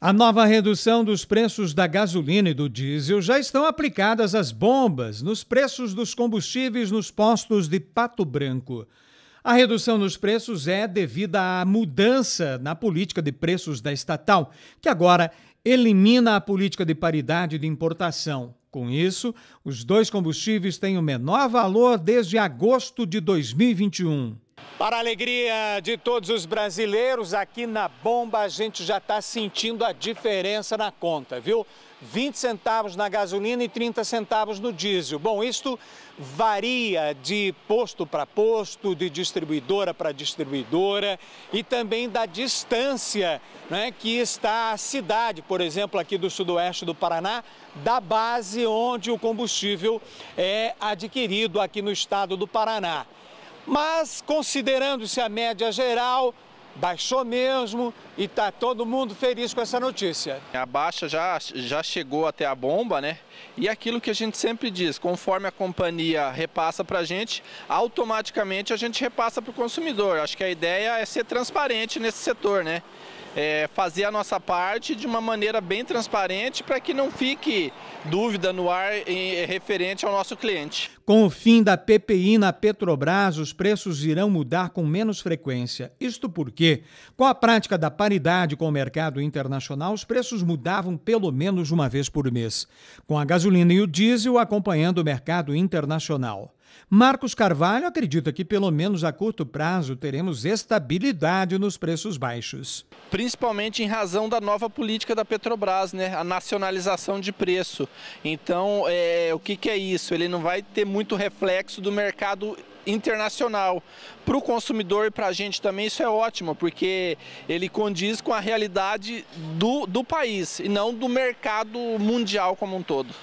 A nova redução dos preços da gasolina e do diesel já estão aplicadas às bombas nos preços dos combustíveis nos postos de Pato Branco. A redução nos preços é devida à mudança na política de preços da estatal, que agora elimina a política de paridade de importação. Com isso, os dois combustíveis têm o menor valor desde agosto de 2021. Para a alegria de todos os brasileiros, aqui na bomba a gente já está sentindo a diferença na conta, viu? 20 centavos na gasolina e 30 centavos no diesel. Bom, isto varia de posto para posto, de distribuidora para distribuidora e também da distância né, que está a cidade, por exemplo, aqui do sudoeste do Paraná, da base onde o combustível é adquirido aqui no estado do Paraná. Mas, considerando-se a média geral, baixou mesmo e está todo mundo feliz com essa notícia. A baixa já, já chegou até a bomba, né? E aquilo que a gente sempre diz, conforme a companhia repassa para a gente, automaticamente a gente repassa para o consumidor. Acho que a ideia é ser transparente nesse setor, né? É fazer a nossa parte de uma maneira bem transparente para que não fique dúvida no ar em, referente ao nosso cliente. Com o fim da PPI na Petrobras, os preços irão mudar com menos frequência. Isto porque com a prática da paridade com o mercado internacional, os preços mudavam pelo menos uma vez por mês, com a gasolina e o diesel acompanhando o mercado internacional. Marcos Carvalho acredita que, pelo menos a curto prazo, teremos estabilidade nos preços baixos. Principalmente em razão da nova política da Petrobras, né? a nacionalização de preço. Então, é, o que, que é isso? Ele não vai ter muito reflexo do mercado internacional. Para o consumidor e para a gente também isso é ótimo, porque ele condiz com a realidade do, do país e não do mercado mundial como um todo.